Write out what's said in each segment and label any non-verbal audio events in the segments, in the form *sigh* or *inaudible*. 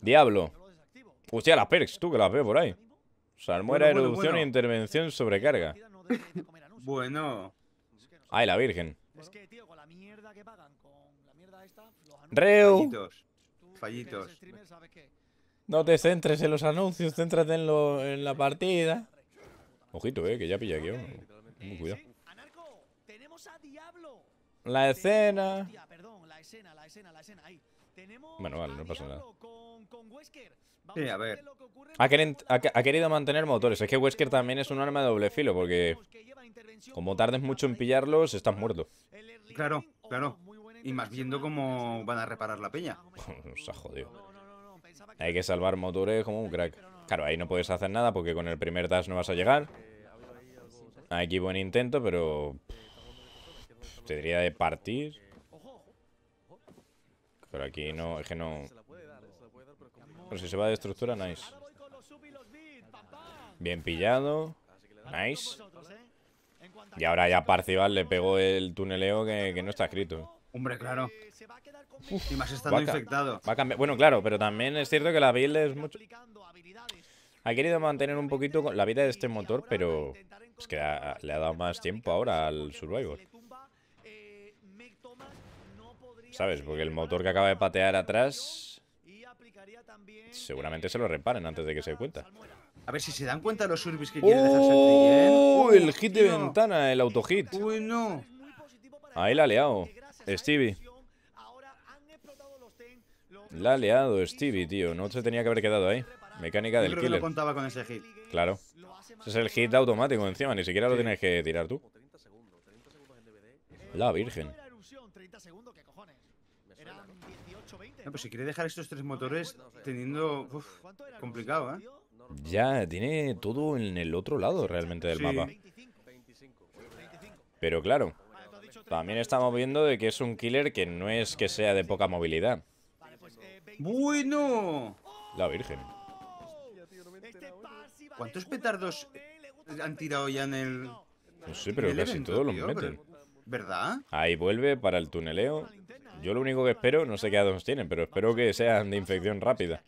Diablo. Hostia, las perks, tú que las veo por ahí. Salmuera, bueno, erupción e intervención sobrecarga. bueno. Ay, la virgen. Reu. Fallitos. No te centres en los anuncios, céntrate en, en la partida. Ojito, eh, que ya pilla aquí. Muy cuidado. La escena. Bueno, vale, no pasa nada. Sí, a ver. Ha, querido, mantener motores. Es que Wesker también es un arma de doble filo, porque como tardes mucho en pillarlos, estás muerto. Claro, oh, claro. Y más viendo cómo van a reparar la peña. *laughs* Se ha jodido. Hay que salvar motores como un crack. Claro, ahí no puedes hacer nada porque con el primer dash no vas a llegar. Eh, aquí buen intento, pero... Tendría te de partir. Pero aquí no, es que no... Pero si se va de estructura, nice. Bien pillado. Nice. Y ahora ya Parcival le pegó el tuneleo que, no está escrito. Hombre, claro. y más estando infectado. Va a Bueno, claro, pero también es cierto que la build es mucho... Ha querido mantener un poquito la vida de este motor, pero es que le ha dado más tiempo ahora al Survivor. ¿Sabes? Porque el motor que acaba de patear atrás Seguramente se lo reparen antes de que se dé cuenta. A ver si se dan cuenta los urbis que quieren ¡Oh! el hit de ventana, el autohit. Uy, no. Ahí la ha leado Stevie. La ha leado Stevie, tío. No se tenía que haber quedado ahí. Mecánica del killer. Claro. Ese es el hit automático encima. Ni siquiera lo tienes que tirar tú. La virgen. No, pues si quiere dejar estos tres motores teniendo... uff, complicado, ¿eh? Ya, tiene todo en el otro lado realmente del mapa. Pero claro, también estamos viendo de que es un killer que no es que sea de poca movilidad. Pues, eh, ¡Bueno! La virgen. Este ¿Cuántos petardos eh, han tirado ya en el...? No sé, pero casi todos los meten. ¿Verdad? Ahí vuelve para el tuneleo. Yo lo único que espero, no sé qué addons tienen, pero espero que sean de infección rápida.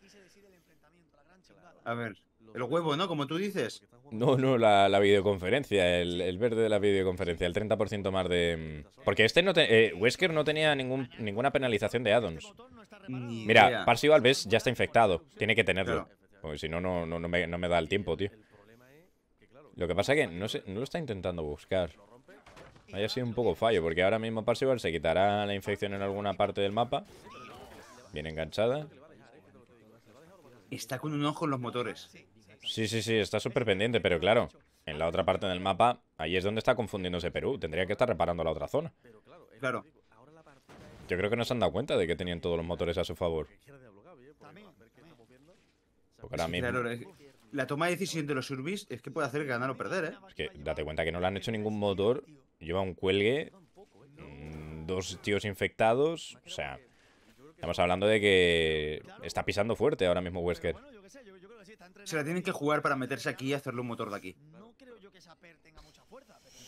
A ver, el huevo, ¿no? Como tú dices. No, no, la, videoconferencia, el, verde de la videoconferencia, el 30% más de... Mm, porque este no... Eh, Wesker no tenía ningún, ninguna penalización de addons. Mira, Parsi ves, ya está infectado, tiene que tenerlo. Porque si no, no, me, da el tiempo, tío. Lo que pasa es que no, no lo está intentando buscar. Haya sido un poco fallo, porque ahora mismo Parsival se quitará la infección en alguna parte del mapa. Bien enganchada. Está con un ojo en los motores. Sí, sí, sí, está súper pendiente, pero claro, en la otra parte del mapa, ahí es donde está confundiéndose Perú. Tendría que estar reparando la otra zona. Claro. Yo creo que no se han dado cuenta de que tenían todos los motores a su favor. Porque ahora mismo... La toma de decisión de los surbis es que puede hacer ganar o perder, ¿eh? Es que date cuenta que no le han hecho ningún motor lleva un cuelgue, mm, dos tíos infectados, o sea, estamos hablando de que está pisando fuerte ahora mismo Wesker. Se la tienen que jugar para meterse aquí y hacerle un motor de aquí.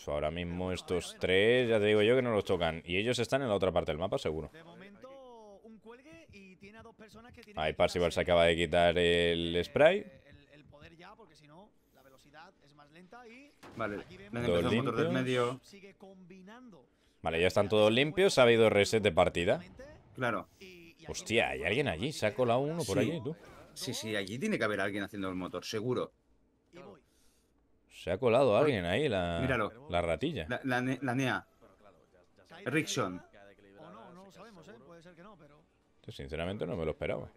Ahora mismo estos tres, ya te digo yo que no los tocan. Y ellos están en la otra parte del mapa, seguro. Ahí Parsival se acaba de quitar el spray. Vale, del medio. Vale, ya están todos limpios. Ha habido reset de partida. Claro. Hostia, hay alguien allí. Se ha colado uno por allí, tú. Sí, sí, allí tiene que haber alguien haciendo el motor, seguro. Se ha colado alguien ahí, la, la ratilla. La, la, NEA. Rickson. Yo ¿eh? sinceramente no me lo esperaba.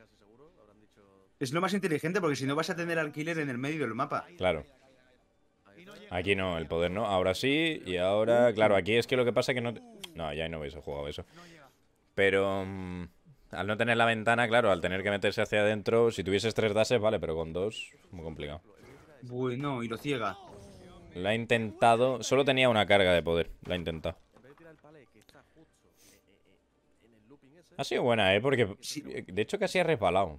Es lo más inteligente porque si no vas a tener alquiler en el medio del mapa. Claro. Aquí no, el poder no. Ahora sí, y ahora... Claro, aquí es que lo que pasa es que no... No, ya no hubiese jugado eso. Pero... Mm, al no tener la ventana, claro, al tener que meterse hacia adentro... Si tuvieses tres dases, vale, pero con dos... Muy complicado. Bueno, y lo ciega. La ha intentado... Solo tenía una carga de poder. La ha intentado. Ha sido buena, ¿eh? Porque... De hecho, casi ha resbalado.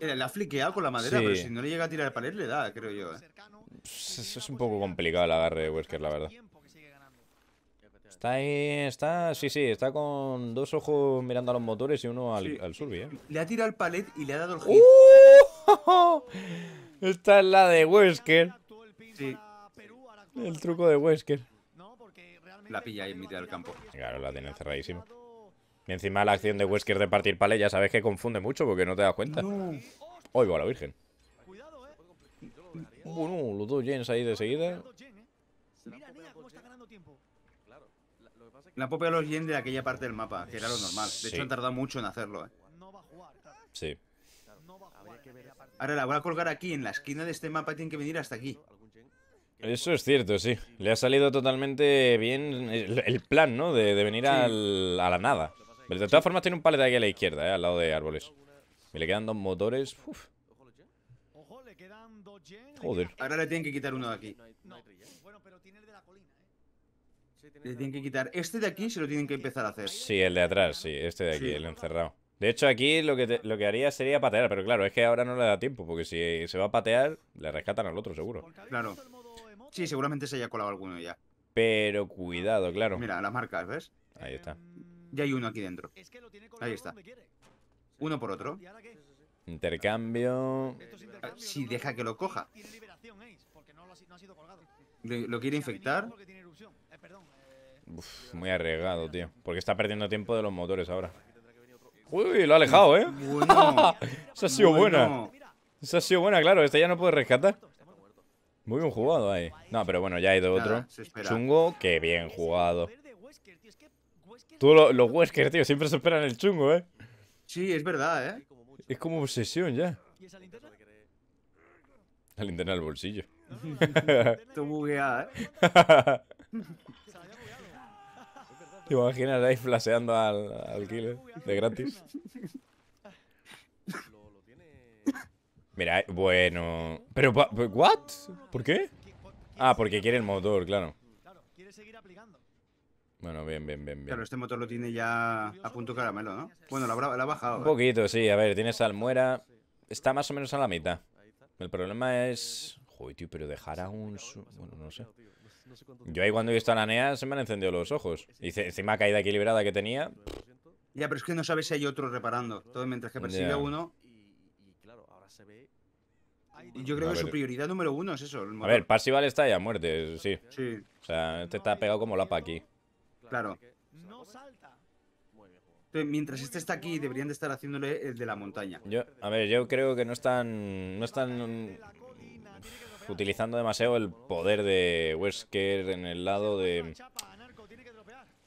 Le ha fliqueado con la madera, pero si no le llega a tirar el palet le da, creo yo. ¿eh? Pues es un poco complicado el agarre de Wesker, la verdad. Está ahí, está, sí, sí, está con dos ojos mirando a los motores y uno al, al ¿eh? Le ha tirado el palet y le ha dado el hit. ¡Uh! *laughs* Esta es la de Wesker. Sí. El truco de Wesker. La pilla ahí en mitad del campo. Claro, la tiene cerradísima. Y encima la acción de Wesker de partir pale, ya sabes que confunde mucho porque no te das cuenta. ¡Oh, Hoy la virgen. Bueno, los dos Jens ahí de seguida. La popea los Jens de aquella parte del mapa, que era lo normal. De hecho, han tardado mucho en hacerlo, ¿eh? Sí. Ahora la voy a colgar aquí, en la esquina de este mapa tiene que venir hasta aquí. Eso es cierto, sí. Le ha salido totalmente bien el, plan, ¿no? De, venir al, a la nada. Pues de todas formas tiene un palet aquí a la izquierda, eh, al lado de árboles. Y le quedan dos motores. Uf. Joder. Ahora le tienen que quitar uno de aquí. Bueno, pero tiene el de la colina, eh. Le tienen que quitar. Este de aquí se lo tienen que empezar a hacer. Sí, el de atrás, sí. Este de aquí, el encerrado. De hecho, aquí lo que, lo que haría sería patear, pero claro, es que ahora no le da tiempo, porque si se va a patear, le rescatan al otro, seguro. Claro. Sí, seguramente se haya colado alguno ya. Pero cuidado, claro. Mira, las marcas, ¿ves? Ahí está. Ya hay uno aquí dentro. Ahí está. Uno por otro. Intercambio. Si ah, deja que lo coja. Lo quiere infectar. Eh, eh, muy arriesgado, tío. Porque está perdiendo tiempo de los motores ahora. Uy, lo ha alejado, ¿eh? *laughs* Eso ha sido buena. Esa ha sido buena, claro. este ya no puede rescatar. Muy bien jugado ahí. No, pero bueno, ya ha ido otro. Chungo, qué bien jugado. Tú, lo, los Wesker, tío, siempre se esperan el chungo, ¿eh? Sí, es verdad, ¿eh? Es como obsesión ya. ¿Y La linterna del bolsillo. Tú bugueada, ¿eh? *laughs* ¿Te imaginas ahí flaseando al, alquiler killer de gratis? Mira, eh, bueno... Pero, ¿what? ¿Por qué? Ah, porque quiere el motor, claro. Bueno, bien, bien, bien, bien. Claro, este motor lo tiene ya a punto caramelo, ¿no? Bueno, lo ha bajado. Un ¿eh? poquito, sí. A ver, tiene salmuera, Está más o menos a la mitad. El problema es... Joder, tío, pero dejar a un... Bueno, no sé. Yo ahí cuando he visto a la NEA se me han encendido los ojos. Y encima caída equilibrada que tenía... Ya, pero es que no sabes si hay otro reparando. Todo mientras que persigue a uno. Yo creo que su prioridad número uno es eso. a ver, Parsival está ya muerte, sí. Sí. O sea, este está pegado como lapa aquí. Claro. No salta. mientras este está aquí, deberían de estar haciéndole el de la montaña. Yo, a ver, yo creo que no están. No están. utilizando demasiado el poder de Wesker en el lado de.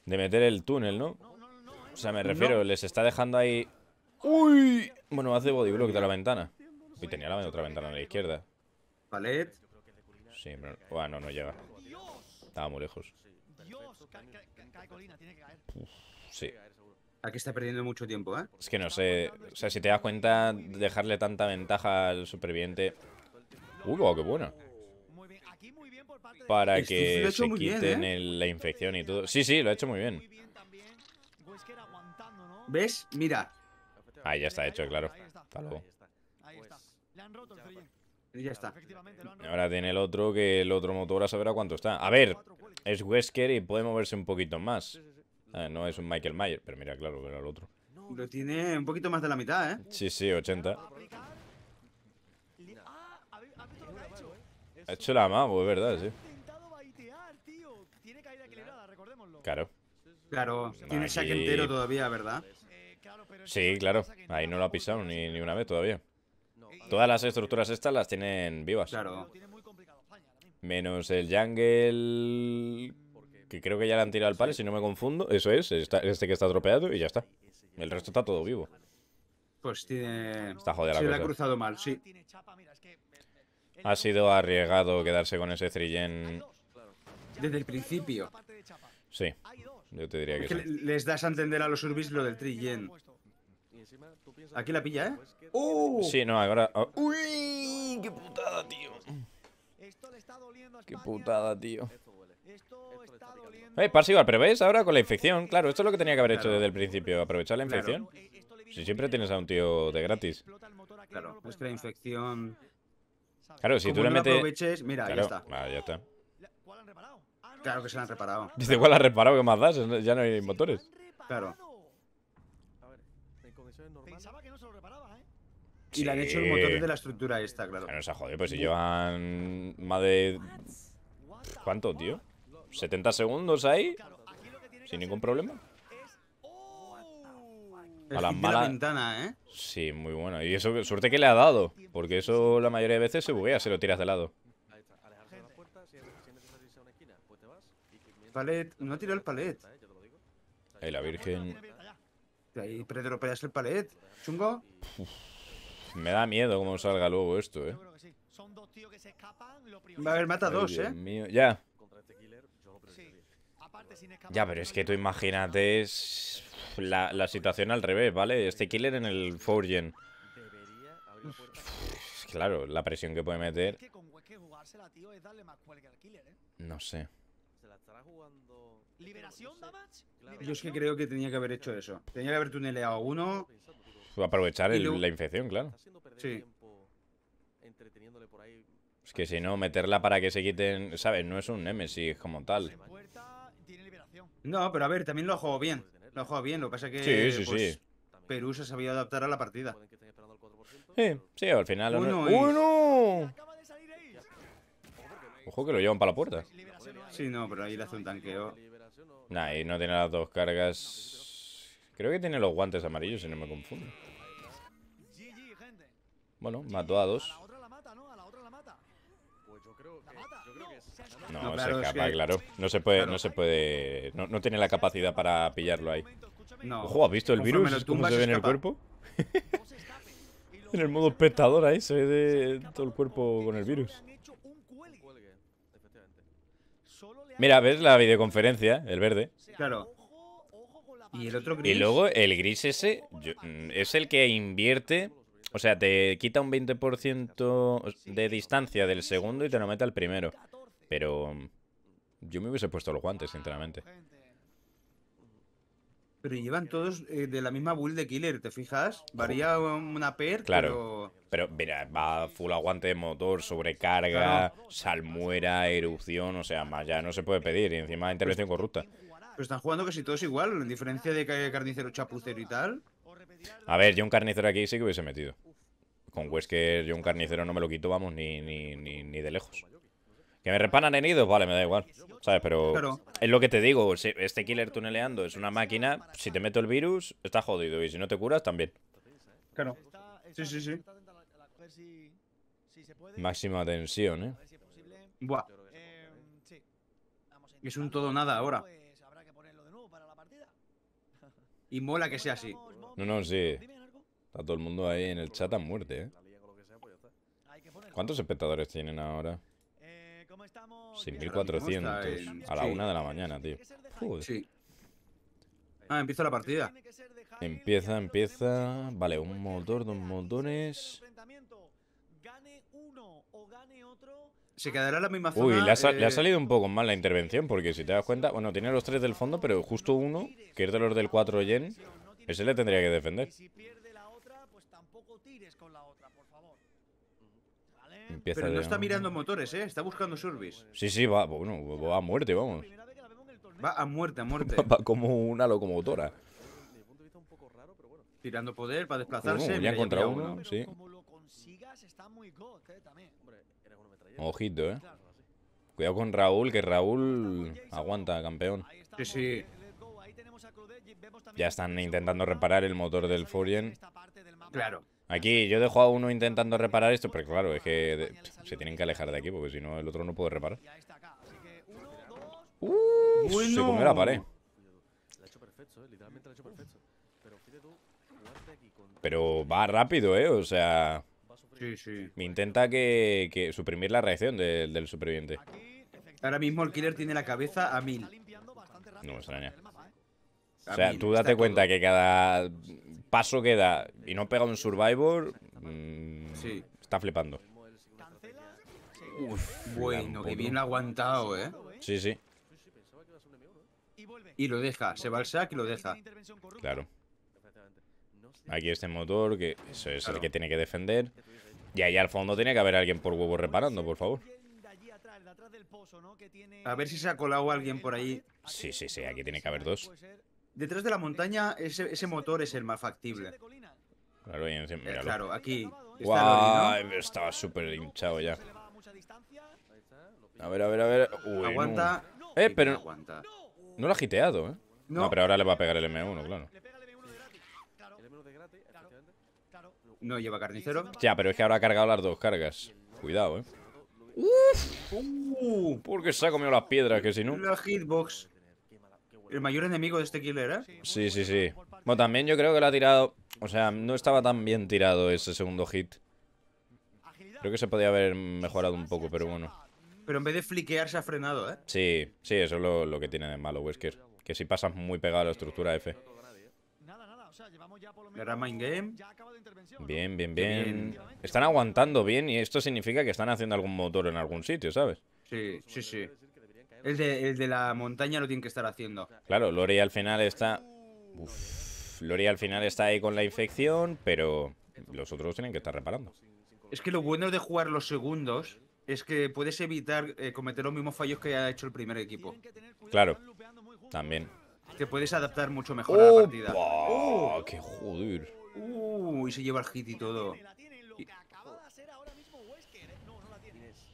De meter el túnel, ¿no? Eh. O sea, me refiero, les está dejando ahí. ¡Uy! Bueno, hace bodyblock de la ventana. Y tenía la otra ventana a la izquierda. ¿Palet? Sí, Bueno, no llega. Estaba muy lejos. Sí. Aquí está perdiendo mucho tiempo, ¿eh? Es que no sé. O sea, si te das cuenta, dejarle tanta ventaja al superviviente. Uy, qué bueno. Para que se quiten ¿eh? la infección y todo. Sí, sí, lo ha hecho muy bien. Pues ¿Ves? Mira. Ahí ya está hecho, claro. Hasta luego. Ahí está. Pues Le han roto el ya está. Ahora tiene el otro, que el otro motor a saber a cuánto está. A ver, es Wesker y puede moverse un poquito más. no es un Michael Mayer, pero mira, claro, era el otro. Lo tiene un poquito más de la mitad, ¿eh? Sí, sí, 80. Ah, ah, ha hecho la mago, es verdad, sí. Claro. Claro, tiene Aquí... saque entero todavía, ¿verdad? Eh, sí, claro. Ahí no lo ha pisado ni una vez todavía. Todas las estructuras estas las tienen vivas. Claro. Menos el jungle... Que creo que ya le han tirado al palo, si no me confundo. Eso es, este que está atropellado y ya está. El resto está todo vivo. Pues tiene... Está jodida la Se ha cruzado mal, ah, sí. Ha sido arriesgado quedarse con ese trillen... Desde el principio. Sí, yo te diría que, que Les das a entender a los urbis lo del trillen. Aquí la pilla, ¿eh? Uh, Sí, no, ahora... Ah. ¡Uy! ¡Qué putada, tío! ¡Qué putada, tío! Eh, igual, pero ¿ves? ahora con la infección. Claro, esto es lo que tenía que haber hecho desde el principio. Aprovechar la infección. Eh, si siempre tienes a un tío de gratis. Claro, es que la infección... Claro, si tú no le metes... mira, ya está. Ah, ya está. Ah, claro que se la han reparado. Dice, igual la han reparado? ¿Qué más das? Ya no hay motores. Claro. Y le han hecho el motor de la estructura esta, claro. Claro, se ha jodido pues si llevan más de... ¿Cuánto, tío? ¿70 segundos ahí? Sin ningún problema. A las malas. La ¿eh? Sí, muy bueno. Y eso, suerte que le ha dado. Porque eso la mayoría de veces se buguea si lo tiras de lado. Palet, no ha el palet. Ahí la virgen. Ahí, pero te lo el palet. Chungo. Me da miedo cómo salga luego esto, eh. Va a haber mata dos, eh. Ya. Este ya, pero es que tú imagínate la, la, situación al revés, ¿vale? Este killer en el Forgen. Claro, la presión que puede meter. No sé. Yo es que creo que tenía que haber hecho eso. Tenía que haber tuneleado uno, aprovechar la infección, claro. Sí. Es que si no, meterla para que se quiten, ¿sabes? No es un Nemesis como tal. No, pero a ver, también lo ha jugado bien. Lo ha jugado bien, lo que pasa es que sí, sí, pues, sí. Perú se sabía adaptar a la partida. Sí, sí, al final... ¡Uno! Ojo que lo llevan para la puerta. Sí, no, pero ahí le hace un tanqueo. Nah, y no tiene las dos cargas... Creo que tiene los guantes amarillos, si no me confundo. Bueno, mató a dos. No, se escapa, claro. No se puede, no se puede. No, tiene la capacidad para pillarlo ahí. Ojo, ¿has visto el virus? ¿Cómo se ve en el cuerpo? *laughs* en el modo espectador ahí se ve todo el cuerpo con el virus. Mira, ves la videoconferencia, el verde. Claro. Y Y luego el gris ese mm, es el que invierte o sea, te quita un 20% de distancia del segundo y te lo mete al primero. Pero yo me hubiese puesto los guantes, sinceramente. Pero llevan todos eh, de la misma build de Killer, ¿te fijas? Varía una per, claro. Pero... mira, va full aguante de motor, sobrecarga, salmuera, erupción, o sea, más ya no se puede pedir. Y encima intervención corrupta. Pero están jugando casi todos igual, en diferencia de carnicero chapucero y tal. A ver, yo un carnicero aquí sí que hubiese metido. Con Wesker yo un carnicero no me lo quito, vamos, ni, ni, de lejos. ¿Que me en nidos. Vale, me da igual. ¿Sabes? Pero es lo que te digo. este killer tuneleando es una máquina. Si te meto el virus, Está jodido. Y si no te curas, también. Claro. Sí, sí, sí. Máxima tensión, ¿eh? Buah. Es un todo nada ahora. Pues y mola que sea así. No, no, sí. Está todo el mundo ahí en el chat a muerte, ¿eh? ¿Cuántos espectadores tienen ahora? 6.400. A la una de la mañana, tío. Sí. Ah, empieza la partida. Empieza, empieza. Vale, un motor, dos motores. Se quedará la misma Uy, le ha, eh, salido un poco mal la intervención, porque si te das cuenta, bueno, tiene los tres del fondo, pero justo uno, que es de los del 4 yen, ese le tendría que defender. Pero no está mirando motores, ¿eh? Está buscando service. Sí, sí, va, a muerte, vamos. Va a muerte, a muerte. *laughs* va, como una locomotora. Tirando poder para desplazarse. Bueno, ya encontrado uno, sí. Ojito, eh. Cuidado con Raúl, que Raúl aguanta, campeón. Sí, sí. Ya están intentando reparar el motor del Furien. Claro. Aquí yo dejo a uno intentando reparar esto, pero claro, es que se tienen que alejar de aquí porque si no el otro no puede reparar. Uh, Se comió la pared. Pero va rápido, ¿eh? O sea... Sí, Intenta que, suprimir la reacción del superviviente. Ahora mismo el killer tiene la cabeza a mil. No extraña o sea, tú date cuenta que cada paso que da y no pega un Survivor, mm, sí. está flipando. Uf, bueno, que bien aguantado, ¿eh? Sí, sí. Y lo deja, se va al sac y lo deja. Claro. Aquí este motor, que es el que tiene que defender. Y ahí al fondo tiene que haber alguien por huevo reparando, por favor. A ver si se ha colado alguien por ahí. Sí, sí, sí, aquí tiene que haber dos. Detrás de la montaña, ese, motor es el más factible. Claro, eh, aquí. Está estaba súper hinchado ya. A ver, a ver, a ver. aguanta. Eh, pero. No lo ha giteado, eh. No. pero ahora le va a pegar el M1, claro. No lleva carnicero. Ya, pero es que ahora ha cargado las dos cargas. Cuidado, eh. Uf. porque se ha comido las piedras, que si no. La hitbox el mayor enemigo de este killer, ¿eh? Sí, sí, sí. Bueno, también yo creo que lo ha tirado... O sea, no estaba tan bien tirado ese segundo hit. Creo que se podía haber mejorado un poco, pero bueno. Pero en vez de fliquear se ha frenado, ¿eh? Sí, sí, eso es lo, que tiene de malo Wesker. Que si pasas muy pegado a la estructura F. Mind Game. Bien, bien, bien. Están aguantando bien y esto significa que están haciendo algún motor en algún sitio, ¿sabes? Sí, sí, sí. El de, la montaña lo tienen que estar haciendo. Claro, Lori al final está... Uf, Lori al final está ahí con la infección, pero los otros tienen que estar reparando. Es que lo bueno de jugar los segundos es que puedes evitar eh, cometer los mismos fallos que ha hecho el primer equipo. Claro, también. Te puedes adaptar mucho mejor a la oh, partida. Oh. ¡Qué joder! Uh, y se lleva el hit y todo.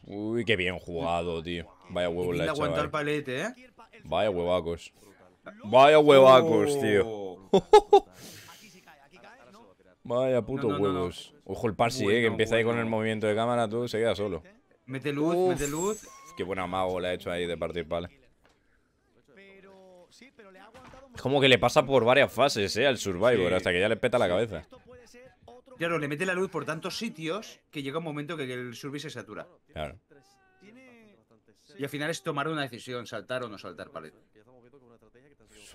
Uy, qué bien jugado, tío. Vaya huevos la he hecho, Vaya huevacos. Vaya huevacos, tío. *laughs* Vaya puto huevos. Ojo el parsi, eh, que empieza ahí con el movimiento de cámara, tú se queda solo. Mete luz, mete luz. Qué buena mago le ha hecho ahí de partir pala. Es como que le pasa por varias fases, eh, al Survivor, hasta que ya le peta la cabeza. Claro, le mete la luz por tantos sitios que llega un momento que el service se satura. Claro. Y al final es tomar una decisión, saltar o no saltar pared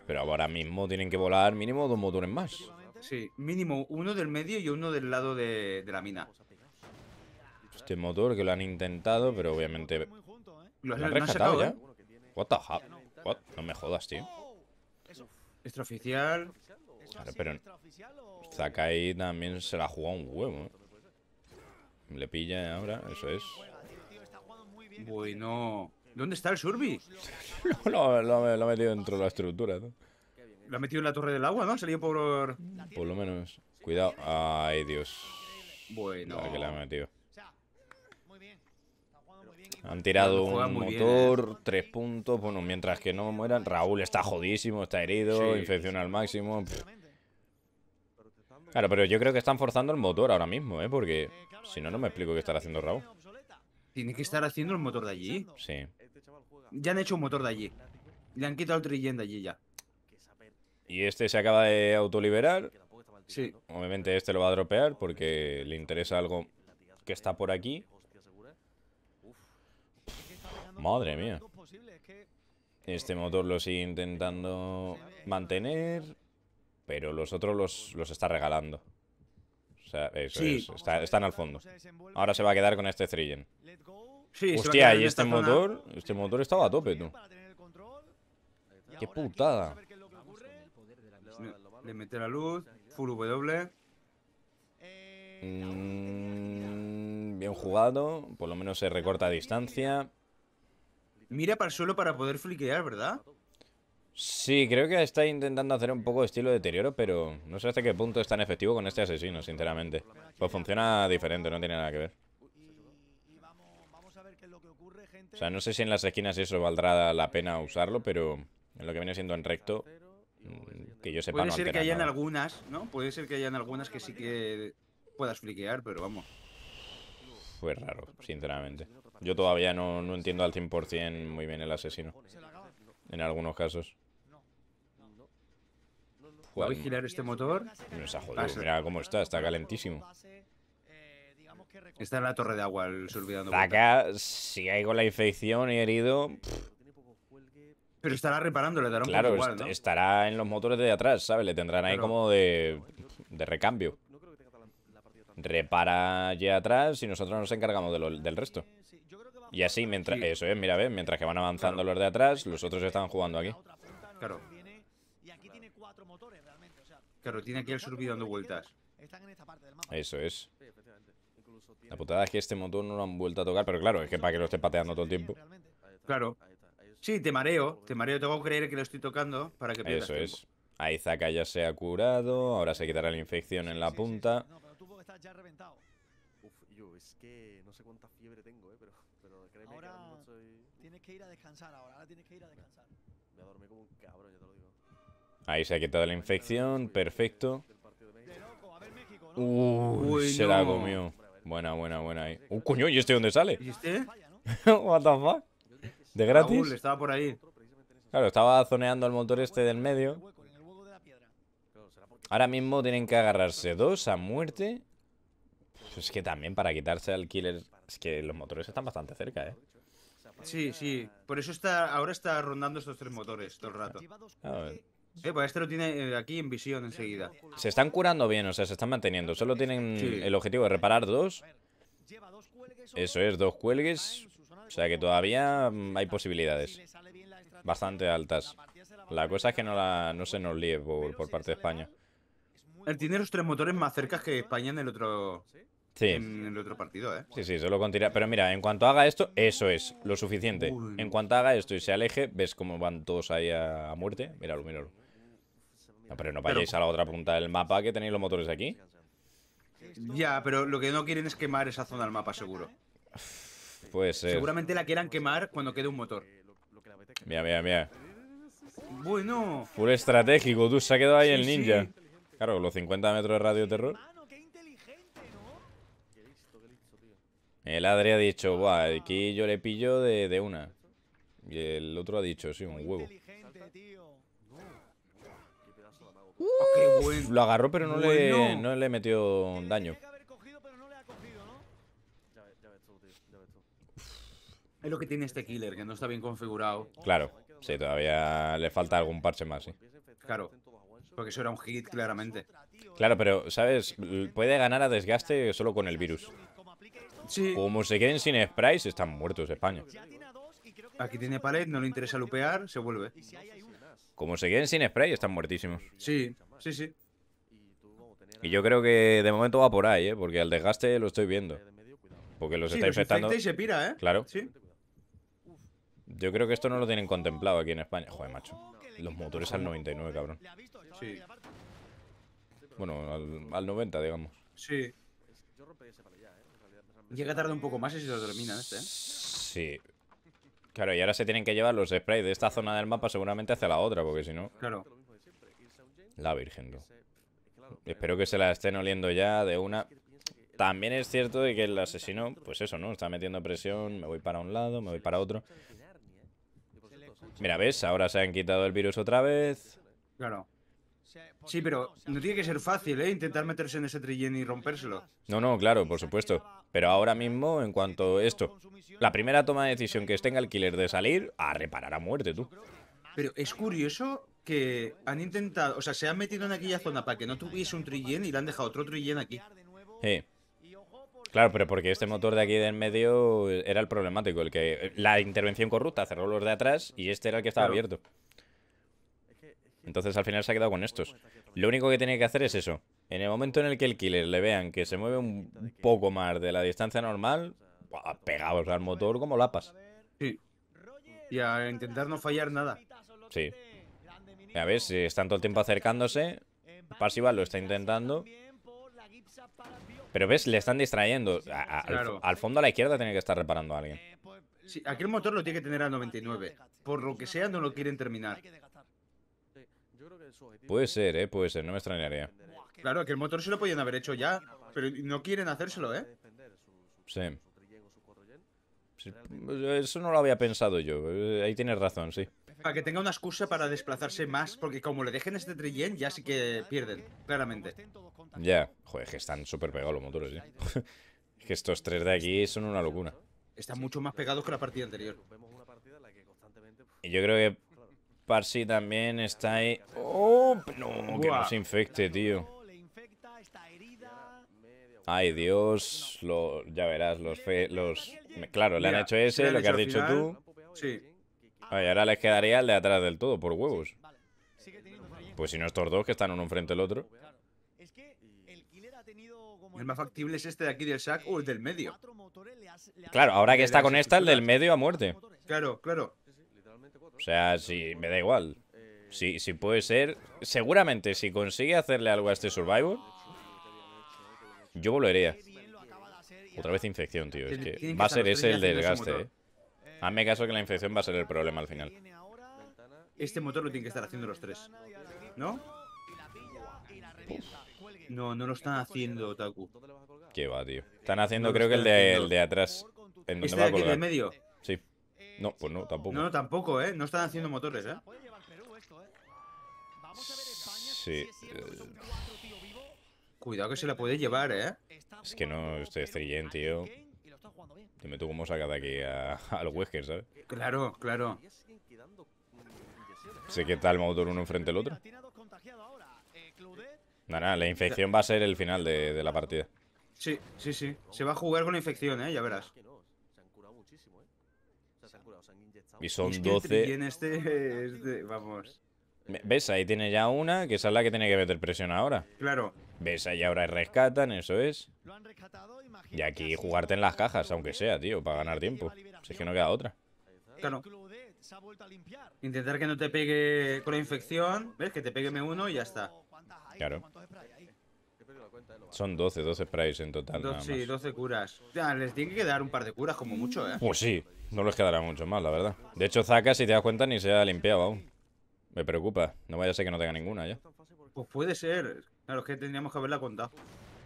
Pero ahora mismo tienen que volar mínimo dos motores más. Sí, mínimo uno del medio y uno del lado de, la mina. Este motor que lo han intentado, pero obviamente... Lo ¿eh? han, rescatado ya. ¿eh? What the hell? No me jodas, tío. oficial pero Zakai también se la ha jugado un huevo. ¿eh? Le pilla ahora, eso es. Bueno. ¿Dónde está el Surbi? *laughs* lo, ha metido dentro de la estructura. ¿no? Lo ha metido en la torre del agua, ¿no? Ha salido por... Por lo menos. Cuidado. Ay, Dios. Bueno. que ha metido. Han tirado un motor, ¿eh? tres puntos. Bueno, mientras que no mueran, Raúl está jodísimo, está herido, infección al máximo. Claro, pero yo creo que están forzando el motor ahora mismo, ¿eh? Porque si no, no me explico qué estará haciendo Raúl. Tiene que estar haciendo el motor de allí. Sí. Ya han hecho un motor de allí. Le han quitado el trillén de allí ya. Y este se acaba de autoliberar. Sí. Obviamente este lo va a dropear porque le interesa algo que está por aquí. Madre mía. Este motor lo sigue intentando mantener pero los otros los, está regalando. O sea, eso es, están al fondo. Ahora se va a quedar con este Thrillen. Hostia, y este motor, este motor estaba a tope, tú. Qué putada. Le mete la luz, full W. Mm, bien jugado, por lo menos se recorta a distancia. Mira para el suelo para poder fliquear, ¿verdad? Sí, creo que está intentando hacer un poco de estilo de deterioro, pero no sé hasta qué punto es tan efectivo con este asesino, sinceramente. Pues funciona diferente, no tiene nada que ver. O sea, no sé si en las esquinas eso valdrá la pena usarlo, pero en lo que viene siendo en recto, mm, que yo sepa Puede ser que hayan algunas, ¿no? Puede ser que hayan algunas que sí que puedas fliquear, pero vamos. Fue raro, sinceramente. Yo todavía no, no entiendo al 100% muy bien el asesino. En algunos casos. Voy a girar este motor. Nos ha jodido. Mira cómo está, está calentísimo. Está en la torre de agua, el olvidando. Acá, si hay con la infección y herido. Pero estará reparando, le dará un claro, igual, ¿no? estará en los motores de atrás, ¿sabes? Le tendrán ahí como de, recambio. Repara ya atrás y nosotros nos encargamos del resto. Y así, mientras eso es, mira, mientras que van avanzando los de atrás, los otros están jugando aquí. Claro. Claro, tiene aquí el surbido dando vueltas. Eso es. La putada es que este motor no lo han vuelto a tocar, pero claro, es que para que lo esté pateando todo el tiempo. Claro. Sí, te mareo, te mareo, tengo que creer que lo estoy tocando para que pierdas Eso es. Ahí Zaka ya se ha curado, ahora se quitará la infección en la punta. No, pero que estar ya reventado. Uf, yo es que no sé cuánta fiebre tengo, eh, pero, pero créeme ahora que no soy... tienes que ir a descansar ahora, ahora tienes que ir a descansar. Me dormí como un cabrón, ya te lo digo. Ahí se ha quitado la infección, perfecto. Uy, se la comió. Buena, buena, buena ahí. ¡Uh, coño! ¿Y este dónde sale? ¿Y este? *laughs* What the fuck? ¿De gratis? estaba por ahí. Claro, estaba zoneando el motor este del medio. Ahora mismo tienen que agarrarse dos a muerte. es que también para quitarse al killer... Es que los motores están bastante cerca, ¿eh? Sí, sí. Por eso está ahora está rondando estos tres motores todo el rato. A ver. Pues este lo tiene eh, aquí en visión enseguida. Se están curando bien, o sea, se están manteniendo. Solo tienen el objetivo de reparar dos. Eso es, dos cuelgues. O sea que todavía mm, hay posibilidades. Bastante altas. La cosa es que no, se nos líe por, parte de España. Él tiene los tres motores más cerca que España en el otro... Sí. En el otro partido, ¿eh? Sí, sí, solo con tirar. Pero mira, en cuanto haga esto, eso es, lo suficiente. En cuanto haga esto y se aleje, ves cómo van todos ahí a, muerte. Míralo, míralo pero no vayáis a la otra punta del mapa que tenéis los motores aquí. Ya, pero lo que no quieren es quemar esa zona del mapa, seguro. Pues Seguramente la quieran quemar cuando quede un motor. Mira, mira, mira. Bueno. Puro estratégico, tú. Se ha quedado ahí el ninja. Claro, los 50 metros de radio terror. El Adri ha dicho, guau, aquí yo le pillo de, de una. Y el otro ha dicho, sí, un huevo. Ah, lo agarró, pero no, le, no le metió daño. Es lo que tiene este killer, que no está bien configurado. Claro, sí, todavía le falta algún parche más, sí. Claro, porque eso era un hit, claramente. ¿eh? Claro, pero, ¿sabes? Puede ganar a desgaste solo con el virus. Como se queden sin sprites, están muertos España. Aquí tiene pared, no le interesa lupear, se vuelve. Como se queden sin spray, están muertísimos. Sí, sí, sí. Y yo creo que de momento va por ahí, ¿eh? Porque al desgaste lo estoy viendo. Porque los está infectando. y se pira, ¿eh? Claro. Sí. Yo creo que esto no lo tienen contemplado aquí en España. Joder, macho. Los motores al 99, cabrón. Sí. Bueno, al, al 90, digamos. Sí. Llega tarde un poco más y se lo termina este, ¿eh? Sí. Claro, y ahora se tienen que llevar los sprays de esta zona del mapa seguramente hacia la otra, porque si no... Claro. La virgen, Espero que se la estén oliendo ya de una... También es cierto de que el asesino, pues eso, ¿no? Está metiendo presión, me voy para un lado, me voy para otro. Mira, ¿ves? Ahora se han quitado el virus otra vez. Claro. Sí, pero no tiene que ser fácil, ¿eh? Intentar meterse en ese trillén y rompérselo. No, no, claro, por supuesto. Pero ahora mismo, en cuanto a esto, la primera toma de decisión que tenga el killer de salir, a reparar a muerte, tú. Pero es curioso que han intentado, o sea, se han metido en aquella zona para que no tuviese un trillén y le han dejado otro trillén aquí. Sí. Claro, pero porque este motor de aquí del medio era el problemático, el que la intervención corrupta cerró los de atrás y este era el que estaba abierto. Entonces al final se ha quedado con estos. Lo único que tiene que hacer es eso. En el momento en el que el killer le vean que se mueve un poco más de la distancia normal, pegados al motor como lapas. Sí. Y a intentar no fallar nada. Sí. A ves, están todo el tiempo acercándose, Parsival lo está intentando. Pero ves, le están distrayendo. al, fondo a la izquierda tiene que estar reparando a alguien. Sí, aquel motor lo tiene que tener a 99. Por lo que sea, no lo quieren terminar. Puede ser, ¿eh? Puede ser, no me extrañaría. Claro, que el motor se lo podían haber hecho ya, pero no quieren hacérselo, ¿eh? Sí. Pues, eso no lo había pensado yo. Eh, ahí tienes razón, sí. Para que tenga una excusa para desplazarse más, porque como le dejen este trillén, ya sí que pierden, claramente. Ya, joder, que están súper pegados los motores, ¿eh? *laughs* que estos tres de aquí son una locura. Están mucho más pegados que la partida anterior. Y yo creo que Parsi también está ahí. ¡Oh! No, que no se infecte, tío. Ay, Dios. Lo, ya verás, los... Fe, los claro, le han hecho ese, lo que has dicho tú. Sí. ahora les quedaría el de atrás del todo, por huevos. Pues si no estos dos, que están uno enfrente del otro. El más factible es este de aquí del SAC o el del medio. Claro, ahora que está con esta, el del medio a muerte. Claro, claro. O sea, si me da igual. Si, si puede ser... Seguramente si consigue hacerle algo a este survival… yo volvería. Otra vez infección, tío. Es que va a ser ese el desgaste, eh. Hazme caso que la infección va a ser el problema al final. Este motor lo tienen que estar haciendo los tres. ¿No? No, no lo están haciendo, Taku. Qué va, tío. Están haciendo, creo que el de, atrás. Este el de medio? No, pues no, tampoco. No, tampoco, ¿eh? No están haciendo motores, ¿eh? Sí. Cuidado que se la puede llevar, ¿eh? Es que no, estoy estrellén, tío. me tuvo como saca de aquí a, *laughs* al Wesker, ¿sabes? Claro, claro. Sé que está el motor uno enfrente del otro. Nada, eh, la infección va a ser el final de, de la partida. Sí, sí, sí. Se va a jugar con infección, ¿eh? Ya verás. Y son 12. Este *laughs* vamos. ¿Ves? Ahí tiene ya una, que esa es la que tiene que meter presión ahora. Claro. ¿Ves? Ahí ahora rescatan, eso es. Y aquí jugarte en las cajas, aunque sea, tío, para ganar tiempo. Si es que no queda otra. Claro. Intentar que no te pegue con la infección. ¿Ves? Que te pegue M1 y ya está. Claro. Son 12, 12 sprays en total. sí, 12 curas. sea, les tiene que quedar un par de curas como mucho, ¿eh? Pues sí, no les quedará mucho más, la verdad. De hecho, Zaka, si te das cuenta, ni se ha limpiado aún. Me preocupa. No vaya a ser que no tenga ninguna ya. Pues puede ser. a los que tendríamos que haberla contado.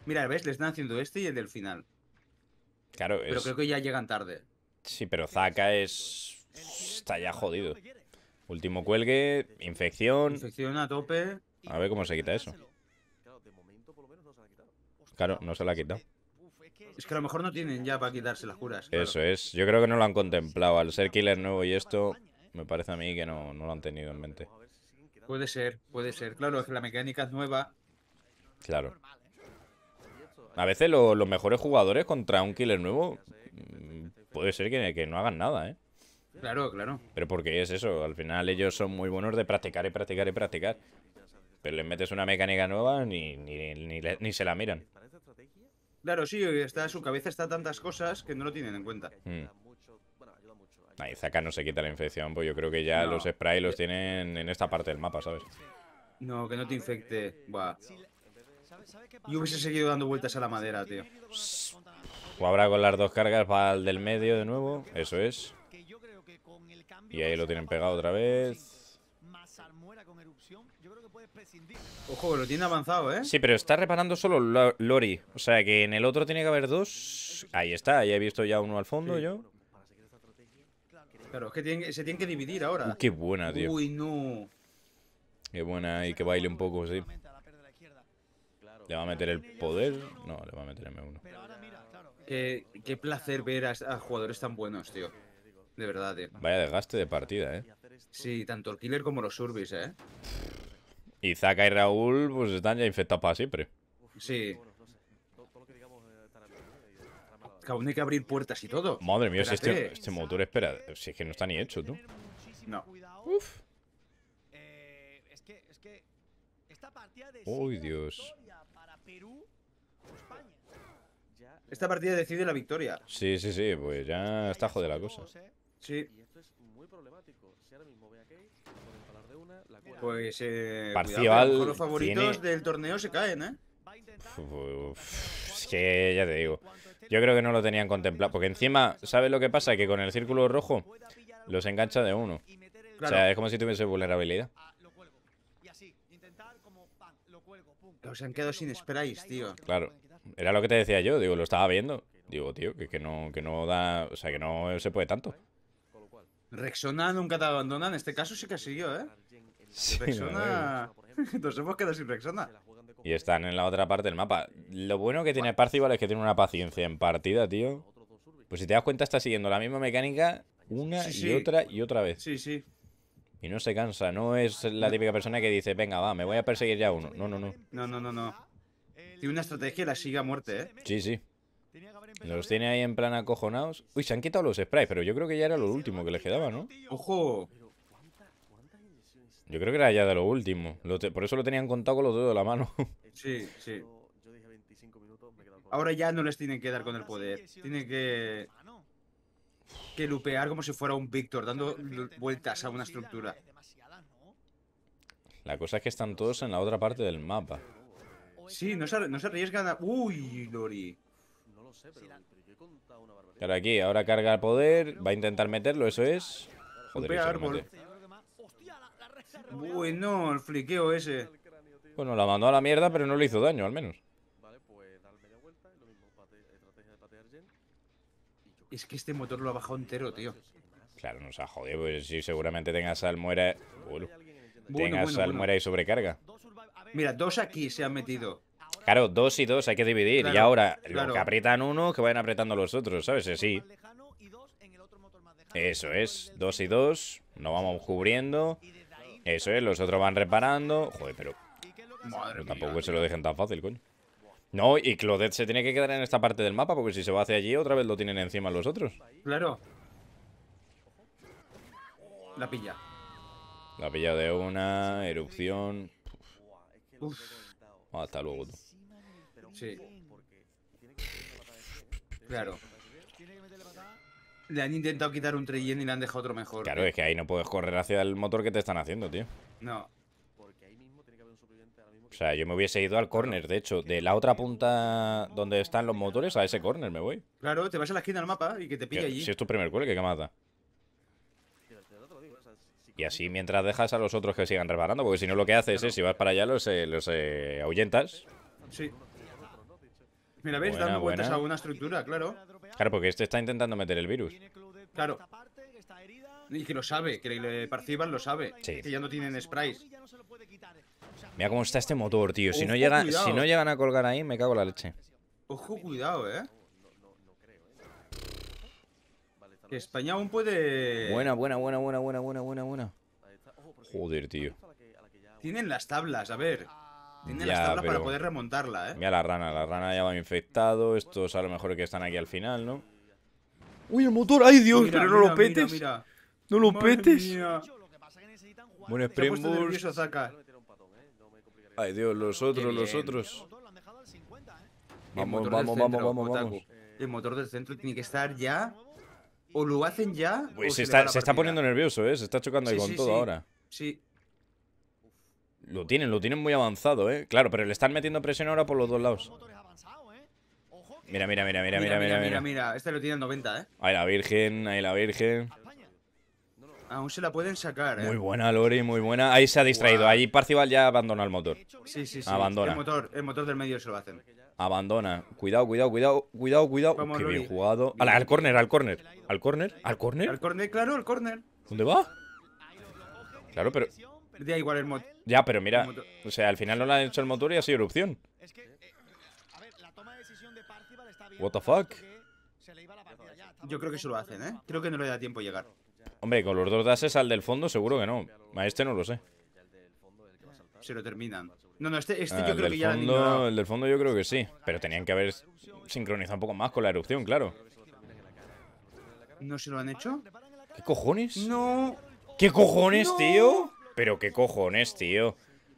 Mira, ¿ves? Le están haciendo este y el del final. Claro, es… Pero creo que ya llegan tarde. Sí, pero Zaka es... Está ya jodido. Último cuelgue, infección... Infección a tope. A ver cómo se quita eso. Claro, no se la ha quitado. Es que a lo mejor no tienen ya para quitarse las curas. Eso es. Yo creo que no lo han contemplado. Al ser killer nuevo y esto, me parece a mí que no, lo han tenido en mente. Puede ser, puede ser. Claro, es la mecánica es nueva. Claro. A veces los mejores jugadores contra un killer nuevo mm, puede ser que, no hagan nada, ¿eh? Claro, claro. Pero porque es eso, al final ellos son muy buenos de practicar y practicar y practicar. Pero les metes una mecánica nueva ni, ni se la miran. Claro, sí, está, su cabeza está tantas cosas que no lo tienen en cuenta. Hmm. Ahí Zaka no se quita la infección, pues yo creo que ya los spray los tienen en esta parte del mapa, ¿sabes? No, que no te infecte. Eh, Buah. Yo hubiese seguido dando vueltas a la madera, tío. habrá con las dos cargas para el del medio de nuevo. Eso es. Y ahí lo tienen pegado otra vez. Ojo, lo tiene avanzado, ¿eh? Sí, pero está reparando solo Lori. O sea que en el otro tiene que haber dos. Ahí está, ya he visto ya uno al fondo yo. Claro, es que se tienen que dividir ahora. qué buena, tío. Uy, no. Qué buena y que baile un poco, sí. Le va a meter el poder. No, le va a meter M1. Qué, placer ver a, jugadores tan buenos, tío. De verdad, tío. Vaya desgaste de partida, ¿eh? Sí, tanto el killer como los surbis, ¿eh? Y Zaka y Raúl pues están ya infectados para siempre. Sí. Que hay que abrir puertas y todo. Madre mía, este-, este, motor espera. Si es que no está ni hecho, tú. No. Uf. Uy, Dios. Esta partida decide la victoria. Sí, sí, sí, pues ya está jodida la cosa. ¿eh? Sí. Pues, pues eh, parcial. los favoritos del torneo se caen, ¿eh? es que ya te digo. Yo creo que no lo tenían contemplado. Porque encima, ¿sabes lo que pasa? Que con el círculo rojo los engancha de uno. O sea, es como si tuviese vulnerabilidad. Pero se han quedado sin sprays, tío. Claro. Era lo que te decía yo. Digo, lo estaba viendo. Digo, tío, que, que no, que no da. O sea, que no se puede tanto. Rexona nunca te abandona. En este caso sí que siguió, ¿eh? *laughs* Y están en la otra parte del mapa. Lo bueno que tiene Parcival es que tiene una paciencia en partida, tío. Pues si te das cuenta, está siguiendo la misma mecánica una y otra y otra vez. Sí, sí. Y no se cansa, no es la típica persona que dice, venga, va, me voy a perseguir ya uno. No, no, no. No, no, no, no. Tiene una estrategia y la sigue a muerte, ¿eh? Sí, sí. Los tiene ahí en plan acojonados. Uy, se han quitado los sprites, pero yo creo que ya era lo último que les quedaba, ¿no? ¡Ojo! Yo creo que era ya de lo último. por eso lo tenían contado con los dedos de la mano. *laughs* Sí, sí. Ahora ya no les tienen que dar con el poder. Tienen que. Ah, que lupear como si fuera un Víctor, dando vueltas a una estructura. Eh, la cosa es que están todos en la otra parte del mapa. Sí, no se, no arriesgan a... ¡Uy, Lori! No lo sé, pero, yo he contado una barbaridad. Claro, aquí, ahora carga el poder, va a intentar meterlo, eso es... Joder, bueno, el fliqueo ese. Bueno, la mandó a la mierda, pero no le hizo daño, al menos. Es que este motor lo ha bajado entero, tío. Claro, nos ha jodido, pues sí, seguramente tenga salmuera. muera tenga salmuera y sobrecarga. Mira, dos aquí se han metido. Claro, dos y dos hay que dividir. y ahora, que aprietan uno, que vayan apretando los otros, ¿sabes? Así. Eso es, dos y dos. Nos vamos cubriendo. Eso es, los otros van reparando. Joder, pero... Madre tampoco se lo dejen tan fácil, coño. No, y Claudette se tiene que quedar en esta parte del mapa porque si se va hacia allí otra vez lo tienen encima los otros. Claro. La pilla. La pilla de una, erupción. Ah, hasta luego tú. Sí. Claro. Le han intentado quitar un trillen y le han dejado otro mejor. Claro, es que ahí no puedes correr hacia el motor que te están haciendo, tío. No. porque ahí mismo un O sea, yo me hubiese ido al corner, de hecho, de la otra punta donde están los motores a ese corner me voy. Claro, te vas a la esquina del mapa y que te pille allí. Si es tu primer cuelgue, que mata. Y así mientras dejas a los otros que sigan reparando, porque si no lo que haces es, si vas para allá, los, eh, los eh, ahuyentas. Sí. Mira, ves, dando vueltas a una estructura, claro. Claro, porque este está intentando meter el virus. Claro. Y que lo sabe, que le perciban, lo sabe. Sí. Que ya no tienen sprays. Mira cómo está este motor, tío. Si, no, llegan, si no llegan a colgar ahí, me cago la leche. Ojo, cuidado, eh. Que España aún puede... Buena, buena, buena, buena, buena, buena, buena, buena. Joder, tío. Tienen las tablas, a ver. Tiene ya, las para poder remontarla, ¿eh? Mira la rana, la rana ya va infectado. Estos a lo mejor que están aquí al final, ¿no? ¡Uy, el motor! ¡Ay, Dios! ¡Pero no lo petes! ¡No lo petes! Mía. Bueno, Ay, Dios, los otros, los otros. Vamos, vamos, vamos, vamos, El motor del centro tiene que estar ya. O lo hacen ya. se, está, se está, poniendo nervioso, ¿eh? Se está chocando ahí con todo ahora. Sí, lo tienen, lo tienen muy avanzado, ¿eh? Claro, pero le están metiendo presión ahora por los dos lados. ¿eh? Mira, mira, mira, mira, mira, mira, mira, mira. Este lo tiene en 90, ¿eh? Ahí la Virgen, ahí la Virgen. Aún se la pueden sacar, ¿eh? Muy buena, Lori, muy buena. Ahí se ha distraído. Ahí Parcival ya abandona el motor. Sí, sí, ¿eh? sí. Abandona. El motor, el motor del medio se lo hacen. Abandona. Cuidado, cuidado, cuidado, cuidado, cuidado. Qué bien jugado. Al, al córner, al córner. Al corner, al corner. Al corner, claro, al corner. ¿Dónde va? Claro, pero igual el Ya, pero mira, o sea, al final no lo han hecho el motor y ha sido erupción. Es que, eh, a ver, la toma de decisión de Parcival está bien. What the fuck? Yo creo que eso lo hacen, ¿eh? Creo que no le da tiempo llegar. Hombre, con los dos dases al del fondo seguro que no. A este no lo sé. Se lo terminan. No, no, este, este yo creo que ya El del fondo yo creo que sí. Pero tenían que haber sincronizado un poco más con la erupción, claro. ¿No se lo han hecho? ¿Qué cojones? No. ¿Qué cojones, tío? Pero qué cojones, tío.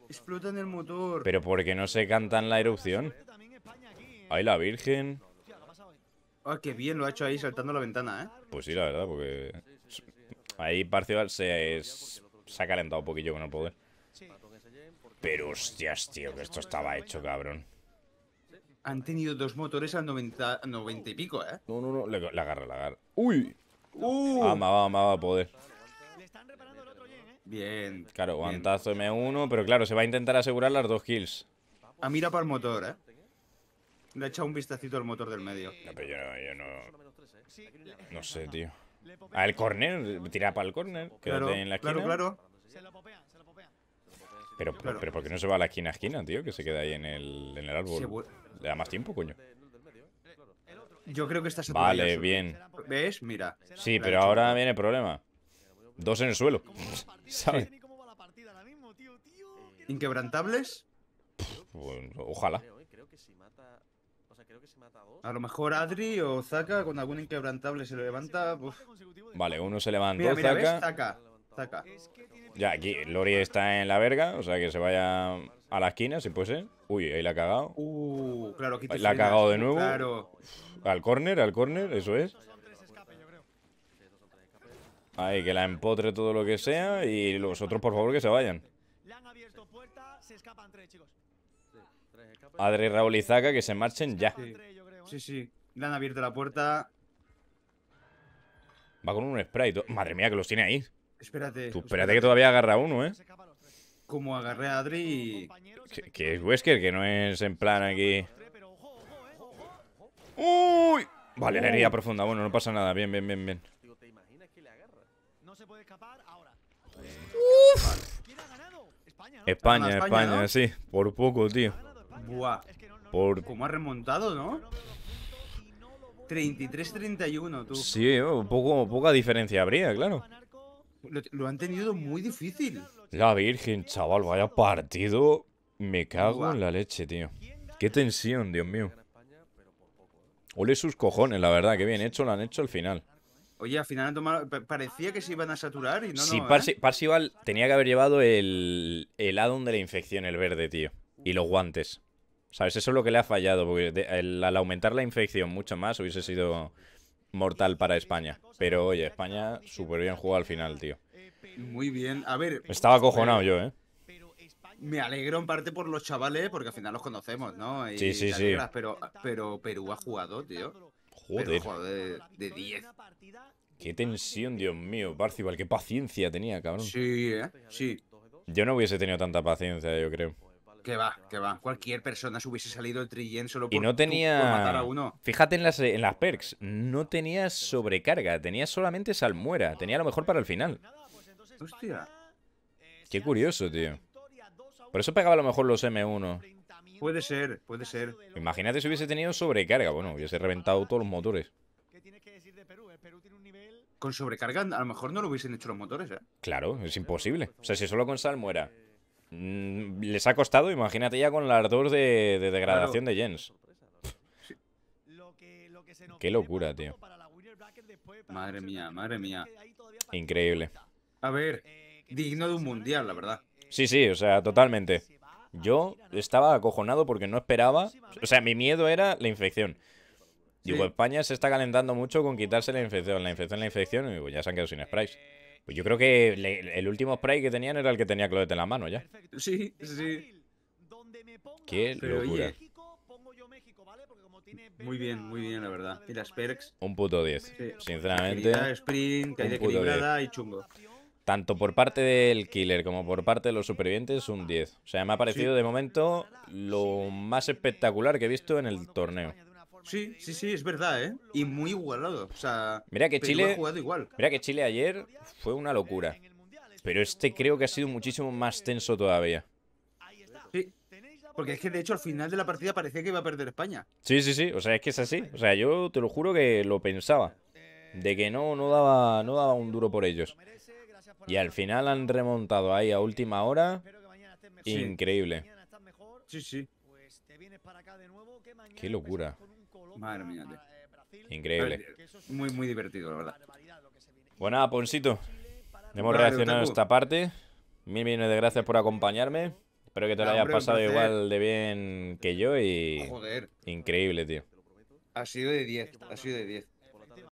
Explotan el motor. Pero ¿por qué no se cantan la erupción? Ahí la virgen. Ah, qué bien lo ha hecho ahí saltando la ventana, ¿eh? Pues sí, la verdad, porque... Ahí parcial se, ha calentado un poquillo con el poder. Pero hostias, tío, que esto estaba hecho, cabrón. Han tenido dos motores al 90, 90 y pico, ¿eh? No, no, no, le agarra, le agarra. ¡Uy! Ah, Vamos, va, ama, va, poder. Bien. Claro, guantazo M1, pero claro, se va a intentar asegurar las dos kills. A ah, mira para el motor, ¿eh? Le ha echado un vistacito al motor del medio. No, yo no, no... sé, tío. Ah, el corner, tira para el corner, quédate claro, en la esquina. Claro, claro. Pero, pero ¿por qué no se va a la esquina a esquina, tío? Que se queda ahí en el, árbol. Le da más tiempo, coño. Yo creo que está Vale, bien. ¿Ves? Mira. Sí, pero ahora viene el problema. Dos en el suelo. ¿Sabes? ¿Inquebrantables? Bueno, ojalá. A lo mejor Adri o Zaka con algún inquebrantable se levanta. Vale, uno se levantó, Zaka. Zaka. Ya, aquí Lori está en la verga, o sea que se vaya a la esquina, si puede ser. Uy, ahí la ha cagado. Uh, claro, aquí te la ha cagado de nuevo. Claro. Al córner, al córner, eso es. Ahí, que la empotre todo lo que sea y los otros, por favor, que se vayan. Adri, Raúl y que se marchen ya. ¿eh? Sí, sí. Le han abierto la puerta. Va con un spray. Madre mía, que los tiene ahí. Espérate. Tú espérate que todavía agarra uno, ¿eh? Como agarré a Adri y... Que es Wesker, que no es en plan aquí... Eh, ¡Uy! Vale, herida profunda. Bueno, no pasa nada. Bien, bien, bien, bien. Uf. España, España, sí. Por poco, tío. Buah. Por... ha remontado, no? 33-31, tú. Sí, oh, poco, poca diferencia habría, claro. Lo, han tenido muy difícil. La Virgen, chaval, vaya partido. Me cago en la leche, tío. Qué tensión, Dios mío. Ole sus cojones, la verdad, que bien hecho lo han hecho al final. Oye, al final han tomado... parecía que se iban a saturar y no. Sí, no, Sí, ¿eh? Parsival tenía que haber llevado el, el addon de la infección, el verde, tío. Y los guantes. ¿Sabes? Eso es lo que le ha fallado. Porque al aumentar la infección mucho más hubiese sido mortal para España. Pero oye, España súper bien jugó al final, tío. Muy bien. A ver. Estaba acojonado yo, ¿eh? me alegro en parte por los chavales, porque al final los conocemos, ¿no? sí, sí, sí. pero, pero Perú ha jugado, tío. Joder. de 10. Qué tensión, Dios mío. Barcival, qué paciencia tenía, cabrón. Sí, ¿eh? Sí. Yo no hubiese tenido tanta paciencia, yo creo. Que va, que va. Cualquier persona se hubiese salido el trillen solo por, y no tenía... matar a uno. Fíjate en las, en las perks. No tenía sobrecarga, tenía solamente salmuera. Tenía lo mejor para el final. Hostia. Qué curioso, tío. Por eso pegaba a lo mejor los M1. Puede ser, puede ser. Imagínate si hubiese tenido sobrecarga. Bueno, hubiese reventado todos los motores. ¿Qué tienes que decir de Perú? El Perú tiene un nivel... Con sobrecarga a lo mejor no lo hubiesen hecho los motores, ¿eh? Claro, es imposible. O sea, si solo con sal muera, mm, les ha costado, imagínate ya con la ardor de, degradación de Jens. Qué locura, tío. Madre mía, madre mía. Increíble. A ver, eh, digno de un mundial, la verdad. Eh, sí, sí, o sea, totalmente. Yo estaba acojonado porque no esperaba. O sea, mi miedo era la infección. Digo, España se está calentando mucho con quitarse la infección, la infección, la infección. Y ya se han quedado sin sprays. Pues yo creo que el último spray que tenían era el que tenía Cloete en la mano ya. Sí, sí. Qué locura. Muy bien, muy bien, la verdad. Y las perks. Un puto 10. Sinceramente. sprint, y chungo tanto por parte del killer como por parte de los supervivientes, un 10. O sea, me ha parecido de momento lo más espectacular que he visto en el torneo. Sí, sí, sí, es verdad, ¿eh? Y muy igualado. O sea, mira que Chile, Mira que Chile ayer fue una locura. Pero este creo que ha sido muchísimo más tenso todavía. Sí. Porque es que de hecho al final de la partida parecía que iba a perder España. Sí, sí, sí. O sea, es que es así. O sea, yo te lo juro que lo pensaba. De que no, no daba, no daba un duro por ellos. Y al final han remontado ahí a última hora. Increíble. Sí, sí. Pues Qué locura. Eh, increíble. Muy, muy divertido, la verdad. Bueno, pues Hemos reaccionado a esta parte. Mil millones de gracias por acompañarme. Espero que te lo hayas pasado igual de bien que yo y... Joder. Increíble, tío. Ha sido de 10, ha sido de 10.